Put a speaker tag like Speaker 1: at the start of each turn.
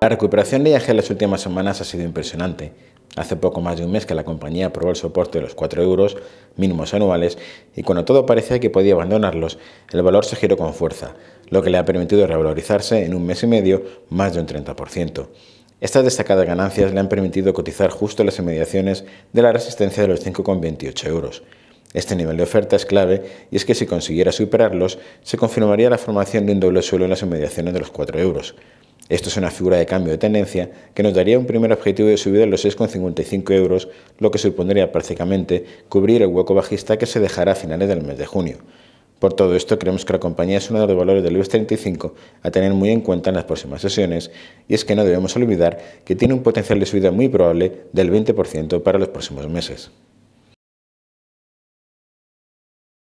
Speaker 1: La recuperación de IAG en las últimas semanas ha sido impresionante. Hace poco más de un mes que la compañía aprobó el soporte de los 4 euros mínimos anuales y cuando todo parecía que podía abandonarlos, el valor se giró con fuerza, lo que le ha permitido revalorizarse en un mes y medio más de un 30%. Estas destacadas ganancias le han permitido cotizar justo las inmediaciones de la resistencia de los 5,28 euros. Este nivel de oferta es clave y es que si consiguiera superarlos, se confirmaría la formación de un doble suelo en las inmediaciones de los 4 euros. Esto es una figura de cambio de tendencia que nos daría un primer objetivo de subida en los 6,55 euros, lo que supondría prácticamente cubrir el hueco bajista que se dejará a finales del mes de junio. Por todo esto, creemos que la compañía es uno de los valores del IBEX 35 a tener muy en cuenta en las próximas sesiones, y es que no debemos olvidar que tiene un potencial de subida muy probable del 20% para los próximos meses.